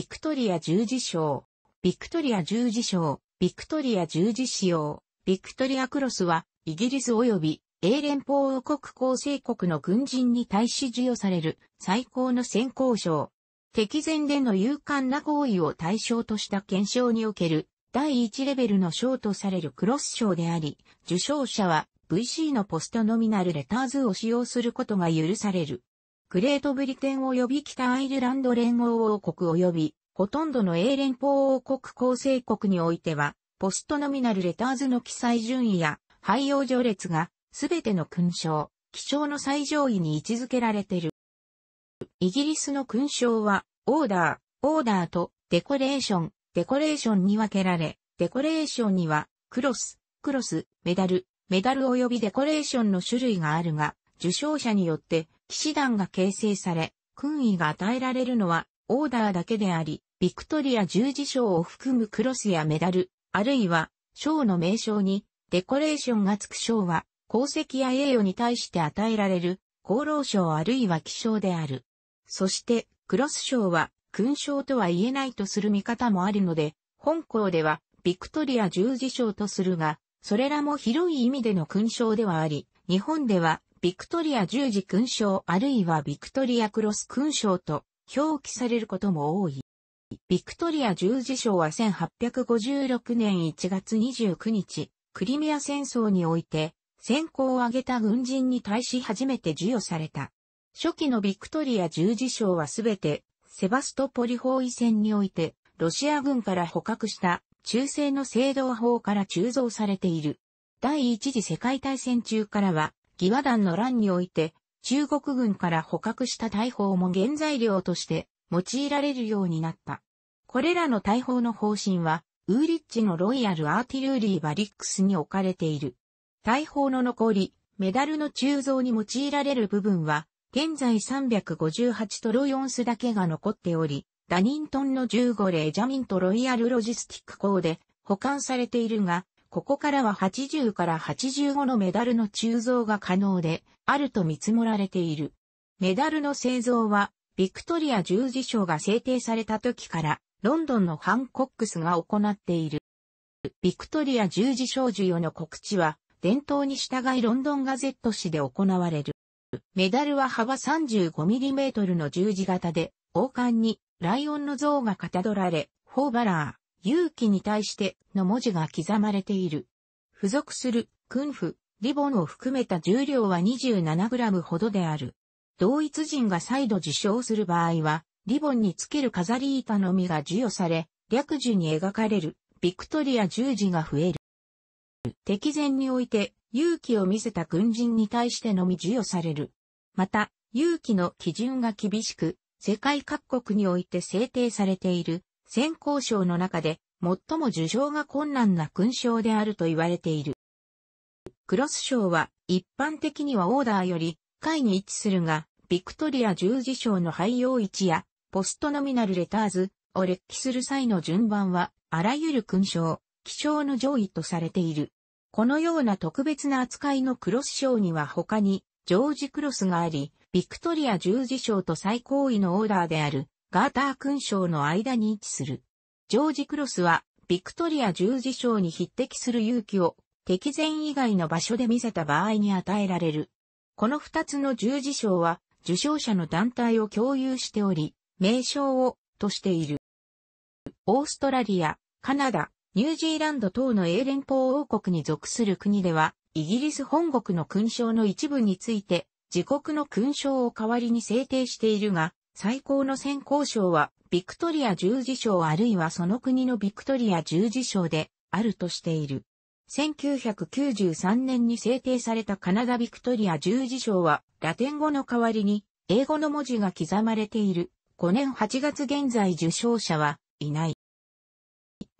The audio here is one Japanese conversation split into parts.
ビクトリア十字章、ビクトリア十字章、ビクトリア十字使用、ビクトリアクロスは、イギリス及び英連邦王国構成国の軍人に対し授与される最高の先行賞。敵前での勇敢な行為を対象とした検証における第1レベルの賞とされるクロス賞であり、受賞者は VC のポストノミナルレターズを使用することが許される。グレートブリテン及び北アイルランド連合王国及び、ほとんどの英連邦王国構成国においては、ポストノミナルレターズの記載順位や、廃用序列が、すべての勲章、記章の最上位に位置づけられてる。イギリスの勲章は、オーダー、オーダーと、デコレーション、デコレーションに分けられ、デコレーションには、クロス、クロス、メダル、メダル及びデコレーションの種類があるが、受賞者によって、騎士団が形成され、勲位が与えられるのはオーダーだけであり、ビクトリア十字章を含むクロスやメダル、あるいは章の名称にデコレーションがつく章は、功績や栄誉に対して与えられる功労賞あるいは騎章である。そして、クロス章は勲章とは言えないとする見方もあるので、本校ではビクトリア十字章とするが、それらも広い意味での勲章ではあり、日本ではビクトリア十字勲章あるいはビクトリアクロス勲章と表記されることも多い。ビクトリア十字章は1856年1月29日、クリミア戦争において、戦功を挙げた軍人に対し初めて授与された。初期のビクトリア十字章はすべて、セバストポリ包囲戦において、ロシア軍から捕獲した中世の制度法から鋳造されている。第一次世界大戦中からは、義和団の乱において、中国軍から捕獲した大砲も原材料として用いられるようになった。これらの大砲の方針は、ウーリッチのロイヤルアーティルーリーバリックスに置かれている。大砲の残り、メダルの鋳造に用いられる部分は、現在358トロイオンスだけが残っており、ダニントンの15レジャミントロイヤルロジスティック校で保管されているが、ここからは80から85のメダルの鋳造が可能で、あると見積もられている。メダルの製造は、ビクトリア十字章が制定された時から、ロンドンのハンコックスが行っている。ビクトリア十字章授与の告知は、伝統に従いロンドンガゼット誌で行われる。メダルは幅 35mm の十字型で、王冠にライオンの像がかたどられ、フォーバラー、勇気に対しての文字が刻まれている。付属する君符、リボンを含めた重量は 27g ほどである。同一人が再度受賞する場合は、リボンにつける飾り板のみが授与され、略樹に描かれるビクトリア十字が増える。敵前において勇気を見せた軍人に対してのみ授与される。また、勇気の基準が厳しく、世界各国において制定されている先行賞の中で最も受賞が困難な勲章であると言われている。クロス賞は一般的にはオーダーより下位に位置するが、ビクトリア十字章の廃用位置やポストノミナルレターズを列記する際の順番はあらゆる勲章、希章の上位とされている。このような特別な扱いのクロス賞には他にジョージ・クロスがあり、ビクトリア十字章と最高位のオーダーであるガーター勲章の間に位置する。ジョージ・クロスは、ビクトリア十字章に匹敵する勇気を、敵前以外の場所で見せた場合に与えられる。この二つの十字章は、受賞者の団体を共有しており、名称を、としている。オーストラリア、カナダ、ニュージーランド等の英連邦王国に属する国では、イギリス本国の勲章の一部について、自国の勲章を代わりに制定しているが、最高の選考賞は、ビクトリア十字賞あるいはその国のビクトリア十字賞であるとしている。1993年に制定されたカナダビクトリア十字賞は、ラテン語の代わりに、英語の文字が刻まれている。5年8月現在受賞者はいない。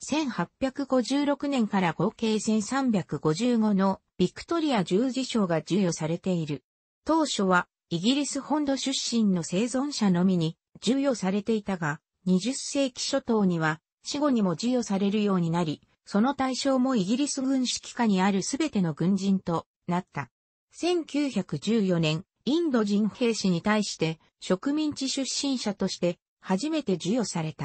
1856年から合計1355のビクトリア十字賞が授与されている。当初はイギリス本土出身の生存者のみに授与されていたが、20世紀初頭には死後にも授与されるようになり、その対象もイギリス軍指揮下にあるすべての軍人となった。1914年、インド人兵士に対して植民地出身者として初めて授与された。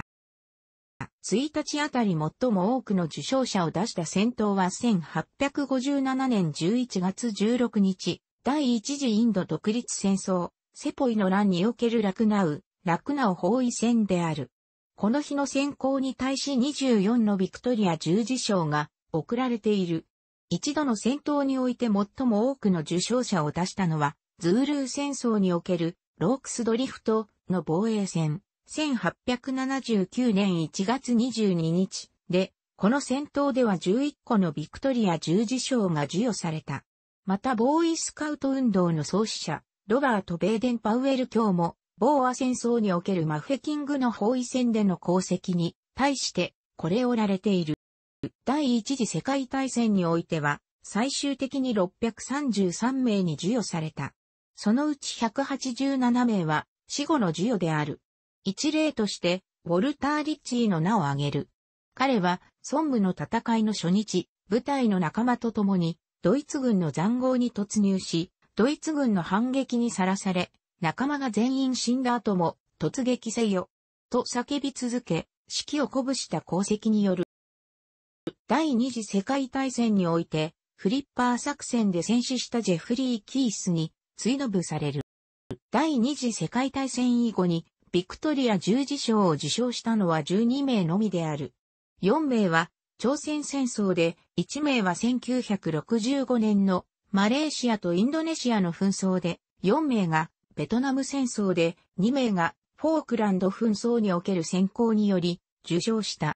1日あたり最も多くの受賞者を出した戦闘は1857年11月16日、第一次インド独立戦争、セポイの乱におけるラクナウ、ラクナウ包囲戦である。この日の選考に対し24のビクトリア十字章が贈られている。一度の戦闘において最も多くの受賞者を出したのは、ズールー戦争におけるロークスドリフトの防衛戦、1879年1月22日で、この戦闘では11個のビクトリア十字章が授与された。またボーイスカウト運動の創始者、ロバート・ベーデン・パウエル卿も、ボーア戦争におけるマフェキングの包囲戦での功績に対してこれをられている。第一次世界大戦においては最終的に633名に授与された。そのうち187名は死後の授与である。一例としてウォルター・リッチーの名を挙げる。彼は、孫武の戦いの初日、部隊の仲間と共に、ドイツ軍の残壕に突入し、ドイツ軍の反撃にさらされ、仲間が全員死んだ後も、突撃せよ、と叫び続け、指揮を鼓舞した功績による。第二次世界大戦において、フリッパー作戦で戦死したジェフリー・キースに追のぶされる。第二次世界大戦以後に、ビクトリア十字章を受賞したのは12名のみである。4名は朝鮮戦争で、1名は1965年のマレーシアとインドネシアの紛争で、4名がベトナム戦争で、2名がフォークランド紛争における選考により受賞した。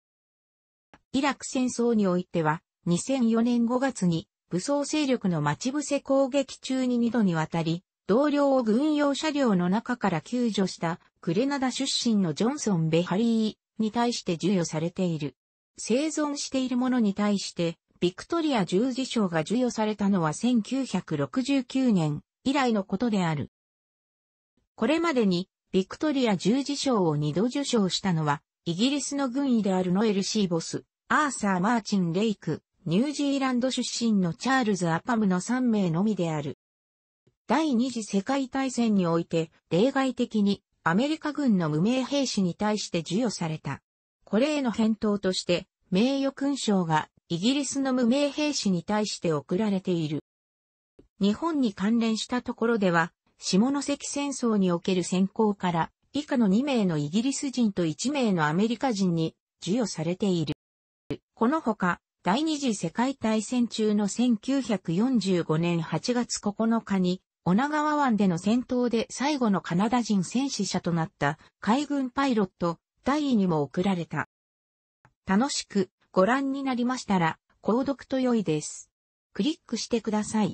イラク戦争においては、2004年5月に武装勢力の待ち伏せ攻撃中に2度にわたり、同僚を軍用車両の中から救助したクレナダ出身のジョンソン・ベハリーに対して授与されている。生存しているものに対して、ビクトリア十字章が授与されたのは1969年以来のことである。これまでに、ビクトリア十字章を二度受賞したのは、イギリスの軍医であるノエル・シーボス、アーサー・マーチン・レイク、ニュージーランド出身のチャールズ・アパムの3名のみである。第二次世界大戦において、例外的にアメリカ軍の無名兵士に対して授与された。これへの返答として、名誉勲章がイギリスの無名兵士に対して贈られている。日本に関連したところでは、下関戦争における選考から以下の2名のイギリス人と1名のアメリカ人に授与されている。このほか、第二次世界大戦中の1945年8月9日に、女川湾での戦闘で最後のカナダ人戦死者となった海軍パイロット、第2にも贈られた。楽しくご覧になりましたら、購読と良いです。クリックしてください。